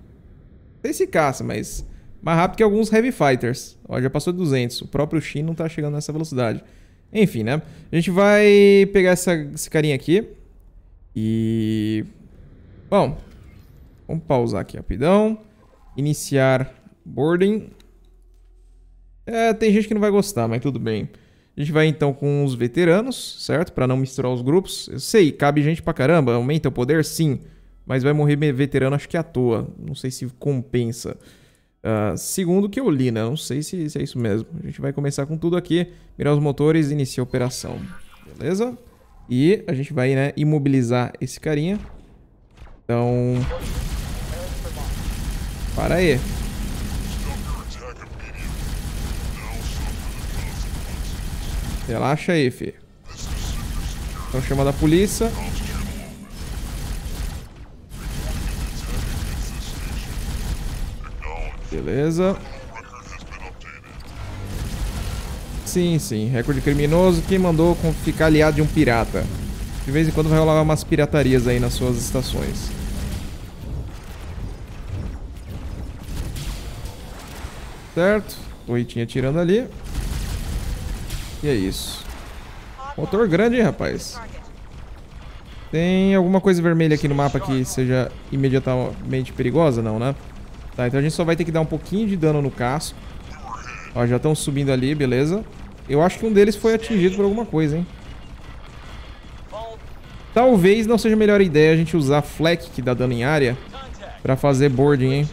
Não sei se caça, mas mais rápido que alguns heavy fighters. Ó, já passou de 200. O próprio Shin não tá chegando nessa velocidade. Enfim, né? A gente vai pegar essa, esse carinha aqui. E... Bom, vamos pausar aqui rapidão. Iniciar boarding. É, tem gente que não vai gostar, mas tudo bem. A gente vai então com os veteranos, certo? Para não misturar os grupos. Eu sei, cabe gente pra caramba, aumenta o poder, sim. Mas vai morrer veterano, acho que à toa. Não sei se compensa. Uh, segundo que eu li, né? Não sei se, se, é isso mesmo. A gente vai começar com tudo aqui, mirar os motores e iniciar a operação. Beleza? E a gente vai, né, imobilizar esse carinha. Então... Para aí. Relaxa aí, fi. Estão chamando a polícia. Beleza. Sim, sim. Recorde criminoso. Quem mandou ficar aliado de um pirata? De vez em quando vai rolar umas piratarias aí nas suas estações. Certo. Torretinha tirando ali. E é isso. Motor grande, hein, rapaz. Tem alguma coisa vermelha aqui no mapa que seja imediatamente perigosa? Não, né? Tá, então a gente só vai ter que dar um pouquinho de dano no casco. Ó, já estão subindo ali, beleza. Eu acho que um deles foi atingido por alguma coisa, hein? Talvez não seja a melhor ideia a gente usar fleck, que dá dano em área, pra fazer boarding, hein?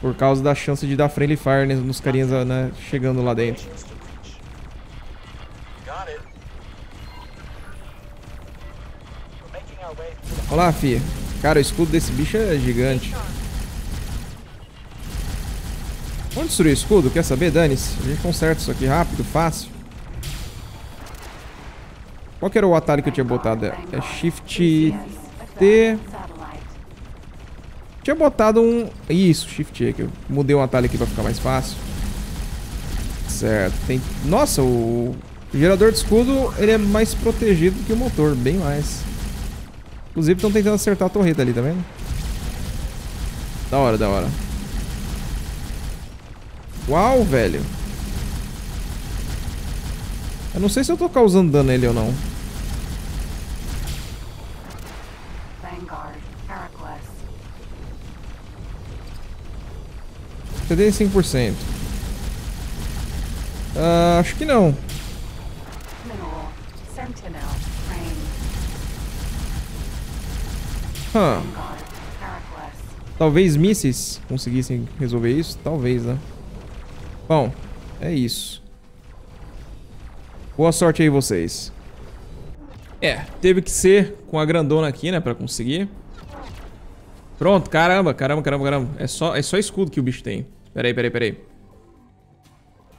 Por causa da chance de dar friendly fire nos carinhas né, chegando lá dentro. Olha lá, fia. Cara, o escudo desse bicho é gigante. Vamos destruir o escudo? Quer saber? Dane-se. A gente conserta isso aqui rápido, fácil. Qual que era o atalho que eu tinha botado? É Shift T. Tinha botado um... Isso, Shift T. Que eu mudei um atalho aqui pra ficar mais fácil. Certo. Tem... Nossa, o... o gerador de escudo ele é mais protegido que o motor. Bem mais. Inclusive estão tentando acertar a torreta ali, tá vendo? Da hora, da hora. Uau, velho. Eu não sei se eu tô causando dano nele ou não. Cadê 5%? Uh, ah, acho que não. Hum. Talvez mísseis conseguissem resolver isso? Talvez, né? Bom, é isso. Boa sorte aí vocês. É, teve que ser com a grandona aqui, né, pra conseguir. Pronto, caramba, caramba, caramba, caramba. É só, é só escudo que o bicho tem. Peraí, peraí, peraí.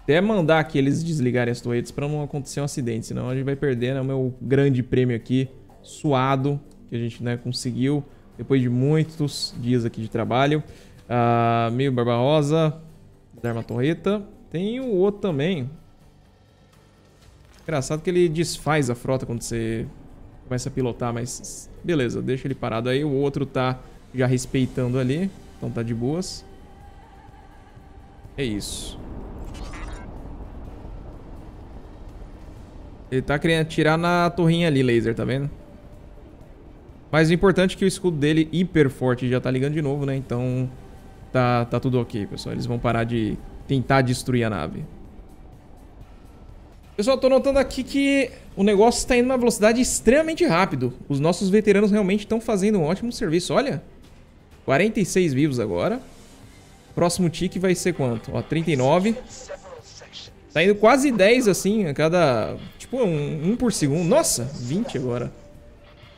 Até mandar que eles desligarem as torretas pra não acontecer um acidente, senão a gente vai perder né, o meu grande prêmio aqui, suado que a gente né, conseguiu depois de muitos dias aqui de trabalho. Ah, meio Rosa, Dharma Torreta. Tem o outro também. Engraçado que ele desfaz a frota quando você começa a pilotar, mas beleza, deixa ele parado aí. O outro tá já respeitando ali, então tá de boas. É isso. Ele tá querendo atirar na torrinha ali, laser, tá vendo? Mas o importante é que o escudo dele, hiper forte, já tá ligando de novo, né? Então tá, tá tudo ok, pessoal. Eles vão parar de tentar destruir a nave. Pessoal, tô notando aqui que o negócio está indo numa velocidade extremamente rápido. Os nossos veteranos realmente estão fazendo um ótimo serviço. Olha, 46 vivos agora. Próximo tique vai ser quanto? Ó, 39. Tá indo quase 10 assim a cada... Tipo, um, um por segundo. Nossa, 20 agora.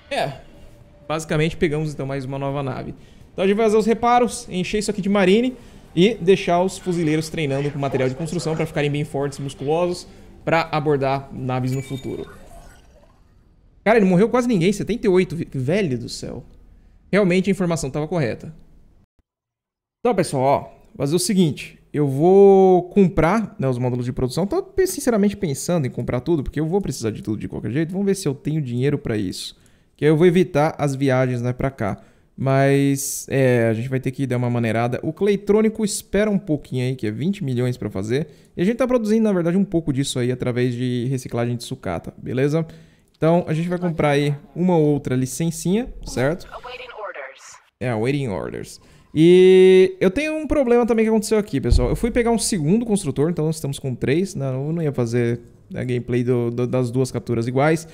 É, Basicamente, pegamos então mais uma nova nave. Então a gente vai fazer os reparos, encher isso aqui de marine e deixar os fuzileiros treinando com material de construção para ficarem bem fortes, musculosos, para abordar naves no futuro. Cara, ele morreu quase ninguém, 78, velho do céu. Realmente a informação estava correta. Então, pessoal, ó, vou fazer o seguinte, eu vou comprar né, os módulos de produção. Estou sinceramente pensando em comprar tudo, porque eu vou precisar de tudo de qualquer jeito. Vamos ver se eu tenho dinheiro para isso. Que aí eu vou evitar as viagens né, para cá. Mas é, a gente vai ter que dar uma maneirada. O Cleitrônico espera um pouquinho aí, que é 20 milhões para fazer. E a gente tá produzindo, na verdade, um pouco disso aí através de reciclagem de sucata, beleza? Então a gente vai comprar aí uma outra licencinha, certo? É, waiting orders. E eu tenho um problema também que aconteceu aqui, pessoal. Eu fui pegar um segundo construtor, então estamos com três. Não, eu não ia fazer a né, gameplay do, do, das duas capturas iguais.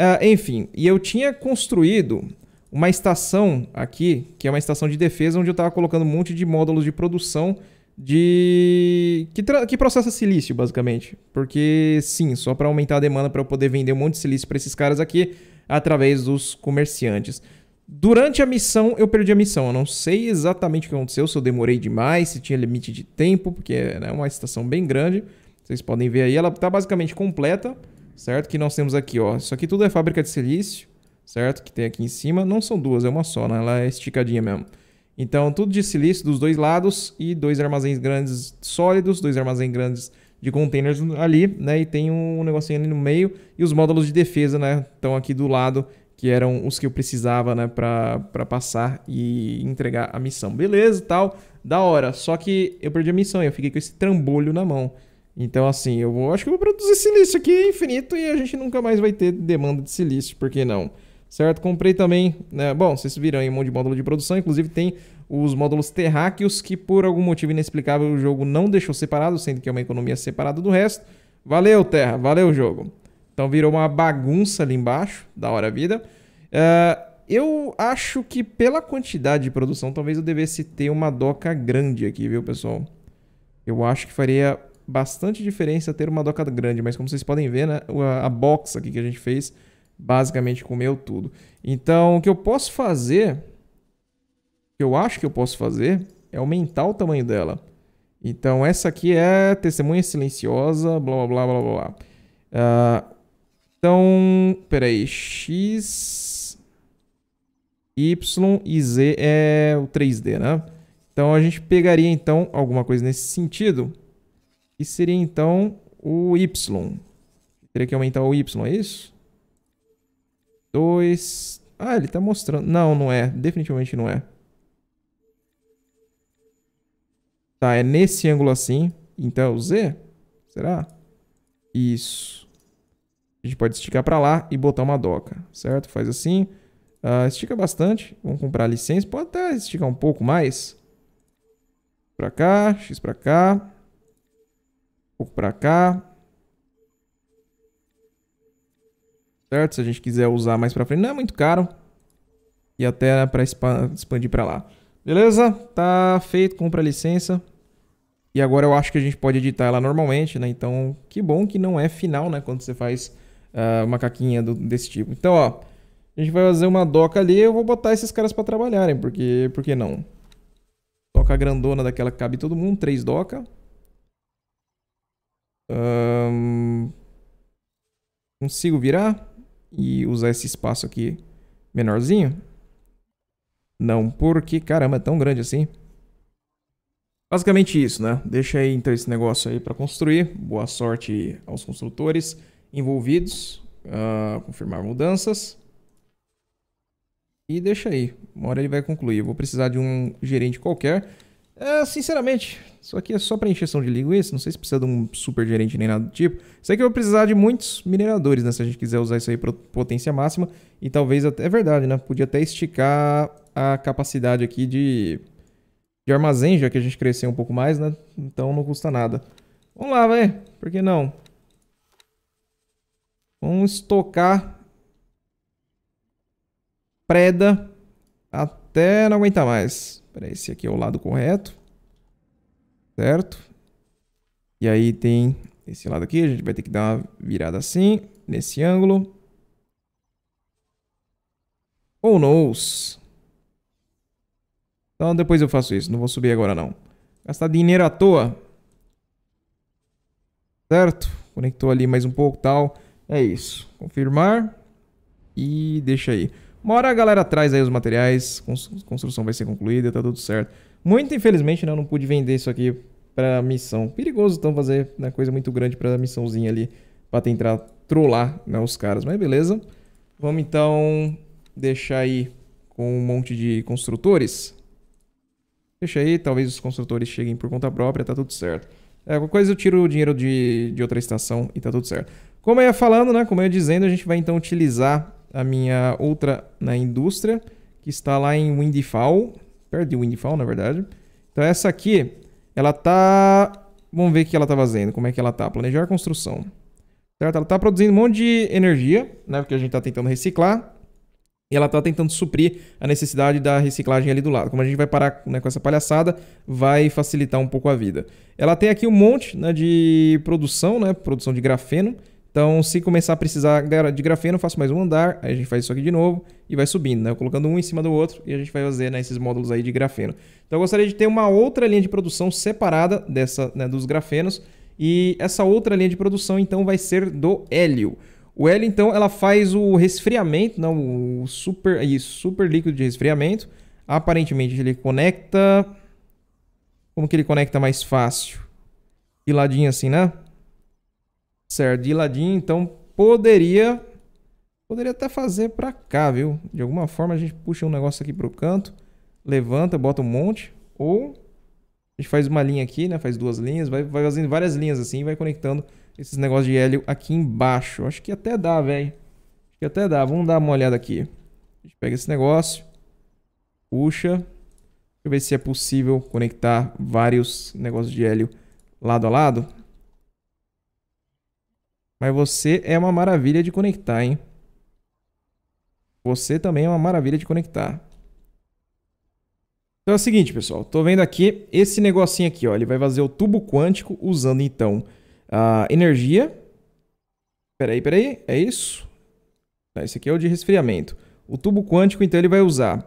Uh, enfim, e eu tinha construído uma estação aqui, que é uma estação de defesa, onde eu estava colocando um monte de módulos de produção de que, que processa silício, basicamente. Porque, sim, só para aumentar a demanda para eu poder vender um monte de silício para esses caras aqui através dos comerciantes. Durante a missão, eu perdi a missão. Eu não sei exatamente o que aconteceu, se eu demorei demais, se tinha limite de tempo, porque né, é uma estação bem grande. Vocês podem ver aí, ela está basicamente completa certo? Que nós temos aqui, ó. Isso aqui tudo é fábrica de silício, certo? Que tem aqui em cima. Não são duas, é uma só, né? Ela é esticadinha mesmo. Então, tudo de silício dos dois lados e dois armazéns grandes sólidos, dois armazéns grandes de containers ali, né? E tem um negocinho ali no meio e os módulos de defesa, né? Estão aqui do lado, que eram os que eu precisava, né? Para passar e entregar a missão. Beleza, tal. Da hora. Só que eu perdi a missão e eu fiquei com esse trambolho na mão. Então, assim, eu vou, acho que eu vou produzir silício aqui infinito e a gente nunca mais vai ter demanda de silício, por que não? Certo? Comprei também, né? Bom, vocês viram aí um monte de módulo de produção, inclusive tem os módulos terráqueos que por algum motivo inexplicável o jogo não deixou separado, sendo que é uma economia separada do resto. Valeu, Terra, valeu, jogo. Então virou uma bagunça ali embaixo, da hora vida. Uh, eu acho que pela quantidade de produção, talvez eu devesse ter uma doca grande aqui, viu, pessoal? Eu acho que faria bastante diferença ter uma doca grande, mas como vocês podem ver, né, a, box aqui que a gente fez basicamente comeu tudo. Então, o que eu posso fazer, o que eu acho que eu posso fazer, é aumentar o tamanho dela. Então, essa aqui é testemunha silenciosa, blá, blá, blá, blá, blá. Uh, então, peraí, X, Y e Z é o 3D, né? Então, a gente pegaria, então, alguma coisa nesse sentido que seria então o y. Teria que aumentar o y, é isso? 2. Ah, ele está mostrando. Não, não é. Definitivamente não é. Tá, é nesse ângulo assim. Então é o z? Será? Isso. A gente pode esticar para lá e botar uma doca, certo? Faz assim. Uh, estica bastante. Vamos comprar licença. Pode até esticar um pouco mais. Para cá, x para cá pouco para cá. Certo? Se a gente quiser usar mais para frente, não é muito caro. E até para expandir para lá. Beleza? Tá feito, compra a licença. E agora eu acho que a gente pode editar ela normalmente, né? Então, que bom que não é final, né? Quando você faz uh, uma caquinha do, desse tipo. Então, ó, a gente vai fazer uma doca ali eu vou botar esses caras para trabalharem, porque por que não? Doca grandona daquela que cabe todo mundo, três doca. Um, consigo virar e usar esse espaço aqui menorzinho? Não, porque caramba, é tão grande assim. Basicamente isso, né? Deixa aí então esse negócio aí para construir. Boa sorte aos construtores envolvidos. Uh, confirmar mudanças. E deixa aí. Uma hora ele vai concluir. Eu vou precisar de um gerente qualquer. É, sinceramente, isso aqui é só para encheção de linguiça, não sei se precisa de um super gerente nem nada do tipo. Sei que eu vou precisar de muitos mineradores, né? Se a gente quiser usar isso aí para potência máxima. E talvez até. É verdade, né? Podia até esticar a capacidade aqui de, de armazém, já que a gente cresceu um pouco mais, né? Então não custa nada. Vamos lá, velho. Por que não? Vamos estocar preda até não aguentar mais. Espera, esse aqui é o lado correto. Certo? E aí tem esse lado aqui, a gente vai ter que dar uma virada assim, nesse ângulo. Oh, nos. Então depois eu faço isso, não vou subir agora não. Gastar dinheiro à toa. Certo? Conectou ali mais um pouco tal. É isso. Confirmar. E deixa aí. Uma hora a galera traz aí os materiais, construção vai ser concluída, tá tudo certo. Muito infelizmente, né, eu não pude vender isso aqui pra missão. Perigoso então fazer né, coisa muito grande pra missãozinha ali, pra tentar trollar né, os caras, mas beleza. Vamos então deixar aí com um monte de construtores. Deixa aí, talvez os construtores cheguem por conta própria, tá tudo certo. É, qualquer coisa eu tiro o dinheiro de, de outra estação e tá tudo certo. Como eu ia falando, né? Como eu ia dizendo, a gente vai então utilizar a minha outra na indústria, que está lá em Windfall, perto Windfall, na verdade. Então essa aqui, ela tá... Vamos ver o que ela tá fazendo, como é que ela tá. Planejar construção. Certo? Ela tá produzindo um monte de energia, né? Porque a gente tá tentando reciclar. E ela tá tentando suprir a necessidade da reciclagem ali do lado. Como a gente vai parar né, com essa palhaçada, vai facilitar um pouco a vida. Ela tem aqui um monte né, de produção, né? Produção de grafeno. Então, se começar a precisar de grafeno, eu faço mais um andar, aí a gente faz isso aqui de novo e vai subindo, né? Colocando um em cima do outro e a gente vai fazer né, esses módulos aí de grafeno. Então, eu gostaria de ter uma outra linha de produção separada dessa né, dos grafenos e essa outra linha de produção, então, vai ser do hélio. O hélio, então, ela faz o resfriamento, não, né, o super, isso, super líquido de resfriamento. Aparentemente, ele conecta... Como que ele conecta mais fácil? Piladinho assim, né? Certo, de ladinho, então poderia poderia até fazer para cá, viu? De alguma forma a gente puxa um negócio aqui pro canto, levanta, bota um monte ou a gente faz uma linha aqui, né? Faz duas linhas, vai, vai fazendo várias linhas assim, vai conectando esses negócios de hélio aqui embaixo. Acho que até dá, velho. Acho que até dá. Vamos dar uma olhada aqui. A gente pega esse negócio, puxa. Deixa eu ver se é possível conectar vários negócios de hélio lado a lado. Mas você é uma maravilha de conectar, hein? Você também é uma maravilha de conectar. Então é o seguinte, pessoal. Tô vendo aqui esse negocinho aqui, ó. Ele vai fazer o tubo quântico usando, então, a energia. Peraí, peraí. É isso? esse aqui é o de resfriamento. O tubo quântico, então, ele vai usar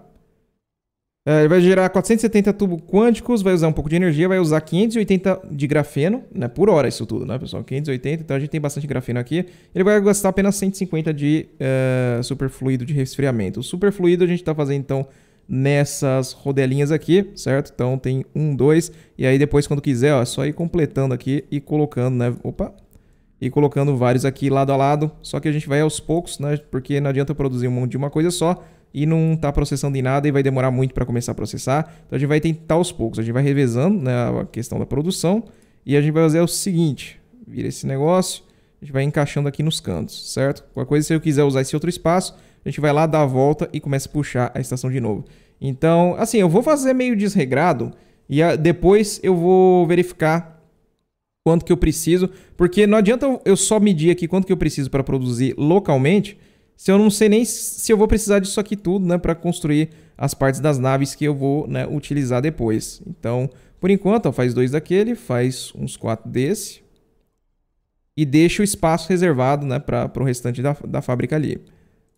é, ele vai gerar 470 tubos quânticos, vai usar um pouco de energia, vai usar 580 de grafeno, né? Por hora isso tudo, né, pessoal? 580, então a gente tem bastante grafeno aqui. Ele vai gastar apenas 150 de uh, superfluido de resfriamento. O superfluido a gente está fazendo, então, nessas rodelinhas aqui, certo? Então tem um, dois, e aí depois quando quiser, ó, é só ir completando aqui e colocando, né? Opa! E colocando vários aqui lado a lado, só que a gente vai aos poucos, né? Porque não adianta produzir um monte de uma coisa só, e não está processando em nada e vai demorar muito para começar a processar. Então a gente vai tentar aos poucos, a gente vai revezando né, a questão da produção e a gente vai fazer o seguinte, vira esse negócio, a gente vai encaixando aqui nos cantos, certo? Qualquer coisa, se eu quiser usar esse outro espaço, a gente vai lá, dá a volta e começa a puxar a estação de novo. Então, assim, eu vou fazer meio desregrado e ah, depois eu vou verificar quanto que eu preciso, porque não adianta eu só medir aqui quanto que eu preciso para produzir localmente, se eu não sei nem se eu vou precisar disso aqui tudo, né, para construir as partes das naves que eu vou né, utilizar depois. Então, por enquanto, ó, faz dois daquele, faz uns quatro desse e deixa o espaço reservado né, para o restante da, da fábrica ali.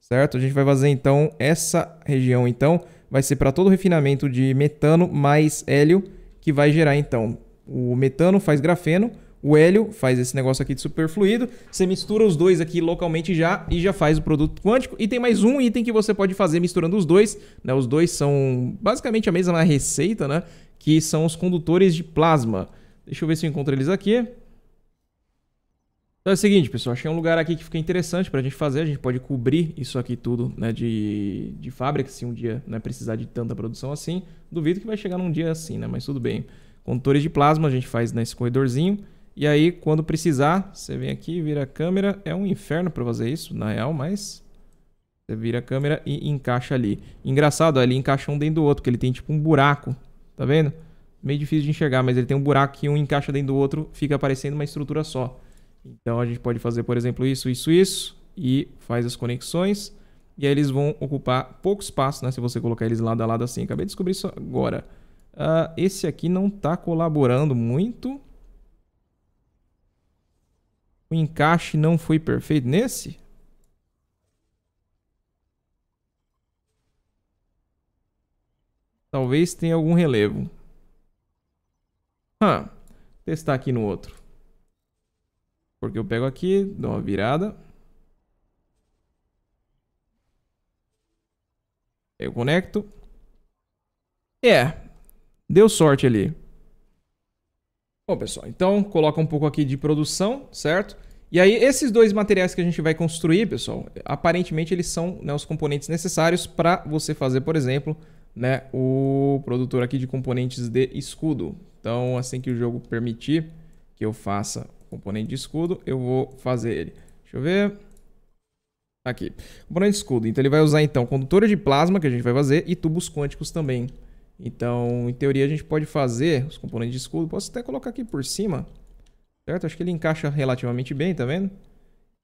Certo? A gente vai fazer então essa região então vai ser para todo o refinamento de metano mais hélio que vai gerar então o metano faz grafeno o hélio, faz esse negócio aqui de superfluido, você mistura os dois aqui localmente já e já faz o produto quântico. E tem mais um item que você pode fazer misturando os dois, né? Os dois são basicamente a mesma receita, né? Que são os condutores de plasma. Deixa eu ver se eu encontro eles aqui. Então é o seguinte, pessoal, achei é um lugar aqui que fica interessante para a gente fazer, a gente pode cobrir isso aqui tudo né, de, de fábrica, se um dia né, precisar de tanta produção assim. Duvido que vai chegar num dia assim, né? Mas tudo bem. Condutores de plasma a gente faz nesse corredorzinho. E aí, quando precisar, você vem aqui, vira a câmera. É um inferno para fazer isso, na real, mas... Você vira a câmera e encaixa ali. Engraçado, ó, ele encaixa um dentro do outro, porque ele tem tipo um buraco. Tá vendo? Meio difícil de enxergar, mas ele tem um buraco que um encaixa dentro do outro, fica aparecendo uma estrutura só. Então a gente pode fazer, por exemplo, isso, isso, isso, e faz as conexões. E aí eles vão ocupar pouco espaço, né? Se você colocar eles lado a lado assim. Acabei de descobrir isso agora. Uh, esse aqui não tá colaborando muito o encaixe não foi perfeito nesse? Talvez tenha algum relevo. Ah, testar aqui no outro. Porque eu pego aqui, dou uma virada. Eu conecto. É, deu sorte ali. Bom, pessoal, então coloca um pouco aqui de produção, certo? E aí esses dois materiais que a gente vai construir, pessoal, aparentemente eles são né, os componentes necessários para você fazer, por exemplo, né, o produtor aqui de componentes de escudo. Então, assim que o jogo permitir que eu faça o componente de escudo, eu vou fazer ele. Deixa eu ver. Aqui. Componente de escudo. Então ele vai usar então condutor de plasma que a gente vai fazer e tubos quânticos também. Então, em teoria, a gente pode fazer os componentes de escudo. Posso até colocar aqui por cima, certo? Acho que ele encaixa relativamente bem, tá vendo?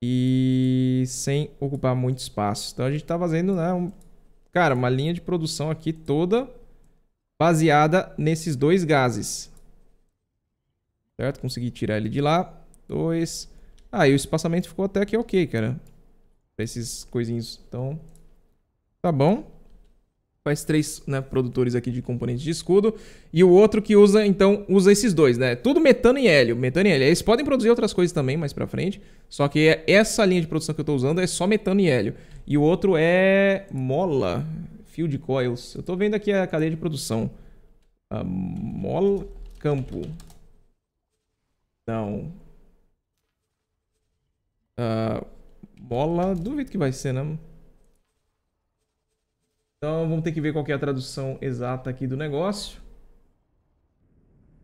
E sem ocupar muito espaço. Então, a gente tá fazendo, né, um... cara, uma linha de produção aqui toda baseada nesses dois gases. Certo? Consegui tirar ele de lá. Dois. Ah, e o espaçamento ficou até aqui ok, cara. Pra esses coisinhos. Então, tá bom faz três né, produtores aqui de componentes de escudo, e o outro que usa, então, usa esses dois, né? Tudo metano e hélio, metano e hélio. Eles podem produzir outras coisas também mais pra frente, só que é essa linha de produção que eu tô usando é só metano e hélio. E o outro é mola, fio de coils. Eu tô vendo aqui a cadeia de produção. A mola campo. Não. a ah, mola, duvido que vai ser, né? Então vamos ter que ver qual que é a tradução exata aqui do negócio.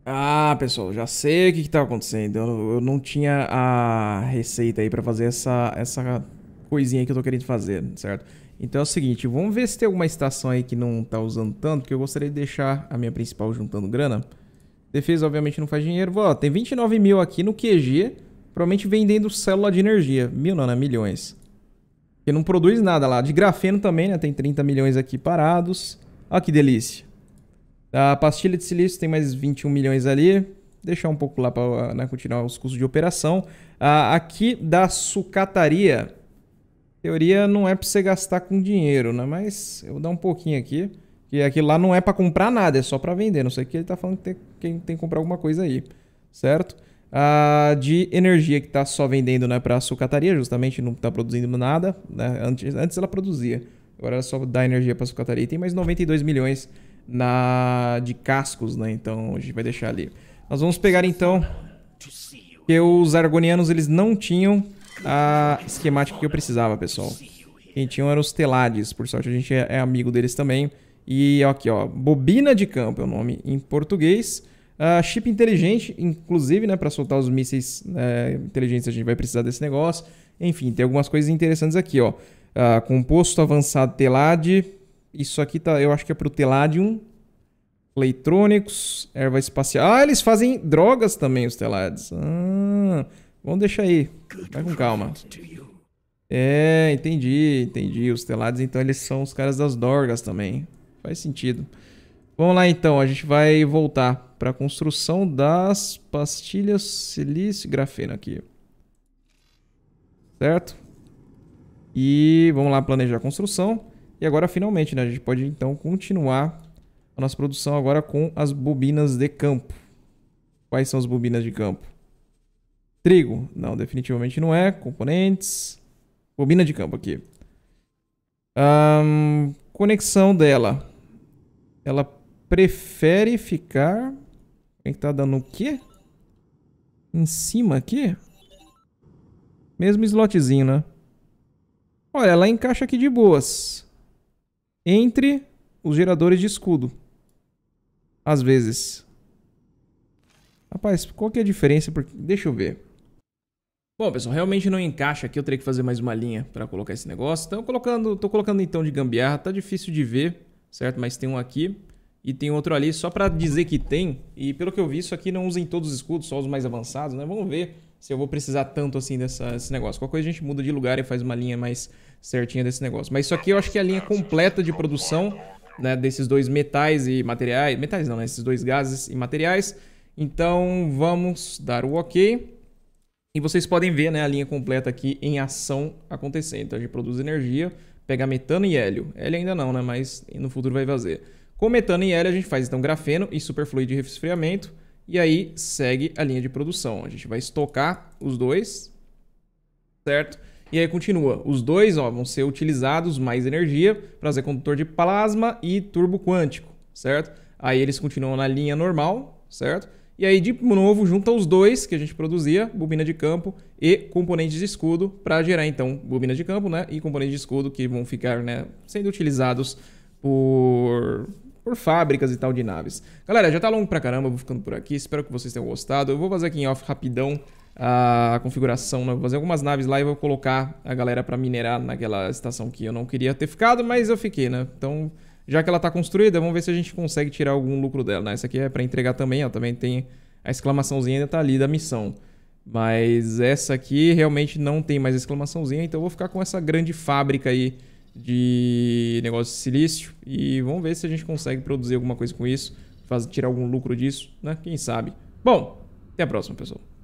Ah, pessoal, já sei o que está acontecendo. Eu, eu, não tinha a receita aí para fazer essa, essa coisinha que eu tô querendo fazer, certo? Então é o seguinte, vamos ver se tem alguma estação aí que não tá usando tanto, que eu gostaria de deixar a minha principal juntando grana. Defesa, obviamente, não faz dinheiro. Vou, ó, tem 29 mil aqui no QG, provavelmente vendendo célula de energia. Mil não, né? Milhões. Porque não produz nada lá. De grafeno também, né? Tem 30 milhões aqui parados. Olha que delícia. A pastilha de silício tem mais 21 milhões ali. Deixar um pouco lá para né, continuar os custos de operação. Ah, aqui da sucataria. Teoria não é para você gastar com dinheiro, né? Mas eu vou dar um pouquinho aqui. Que aquilo lá não é para comprar nada, é só para vender. Não sei o que ele tá falando que tem, que tem que comprar alguma coisa aí, certo? uh, de energia que está só vendendo né, para a sucataria, justamente não está produzindo nada. Né? Antes, antes ela produzia, agora ela só dá energia para a sucataria. tem mais 92 milhões na, de cascos, né? então a gente vai deixar ali. Nós vamos pegar então que os argonianos eles não tinham a esquemática que eu precisava, pessoal. Quem tinham eram os telades, por sorte a gente é, é amigo deles também. E aqui, ó, bobina de campo é o nome em português. Uh, chip inteligente, inclusive, né, para soltar os mísseis é, inteligentes a gente vai precisar desse negócio. Enfim, tem algumas coisas interessantes aqui, ó. Uh, composto avançado telad isso aqui tá, eu acho que é pro teladium. Leitrônicos, erva espacial. Ah, eles fazem drogas também, os telades. Ah, vamos deixar aí, vai com calma. É, entendi, entendi. Os telades, então, eles são os caras das drogas também. Faz sentido. Vamos lá, então, a gente vai voltar para a construção das pastilhas silício grafeno aqui. Certo? E vamos lá planejar a construção. E agora finalmente, né, a gente pode então continuar a nossa produção agora com as bobinas de campo. Quais são as bobinas de campo? Trigo. Não, definitivamente não é. Componentes. Bobina de campo aqui. Um, conexão dela. Ela prefere ficar é que tá dando o quê? Em cima aqui? Mesmo slotzinho, né? Olha, ela encaixa aqui de boas. Entre os geradores de escudo. Às vezes. Rapaz, qual que é a diferença? Deixa eu ver. Bom, pessoal, realmente não encaixa aqui. Eu teria que fazer mais uma linha para colocar esse negócio. Então, colocando, tô colocando então de gambiarra. Tá difícil de ver, certo? Mas tem um aqui e tem outro ali só para dizer que tem. E pelo que eu vi, isso aqui não usa em todos os escudos, só os mais avançados, né? Vamos ver se eu vou precisar tanto assim dessa, desse negócio. Qualquer coisa a gente muda de lugar e faz uma linha mais certinha desse negócio. Mas isso aqui eu acho que é a linha completa de produção né, desses dois metais e materiais. Metais não, né? Esses dois gases e materiais. Então vamos dar o ok. E vocês podem ver né, a linha completa aqui em ação acontecendo. Então a gente produz energia, pega metano e hélio. Hélio ainda não, né? Mas no futuro vai fazer. Com metano e hélio a gente faz então grafeno e superfluido de resfriamento e aí segue a linha de produção. A gente vai estocar os dois, certo? E aí continua. Os dois ó, vão ser utilizados mais energia para fazer condutor de plasma e turbo quântico, certo? Aí eles continuam na linha normal, certo? E aí, de novo, junta os dois que a gente produzia, bobina de campo e componentes de escudo, para gerar, então, bobina de campo né, e componentes de escudo que vão ficar né, sendo utilizados por por fábricas e tal de naves. Galera, já tá longo pra caramba, vou ficando por aqui, espero que vocês tenham gostado. Eu vou fazer aqui em off rapidão a configuração, né? Vou fazer algumas naves lá e vou colocar a galera pra minerar naquela estação que eu não queria ter ficado, mas eu fiquei, né? Então, já que ela tá construída, vamos ver se a gente consegue tirar algum lucro dela, né? Essa aqui é pra entregar também, ó, também tem a exclamaçãozinha ainda tá ali da missão. Mas essa aqui realmente não tem mais exclamaçãozinha, então eu vou ficar com essa grande fábrica aí de negócio de silício e vamos ver se a gente consegue produzir alguma coisa com isso, fazer, tirar algum lucro disso, né? Quem sabe? Bom, até a próxima, pessoal.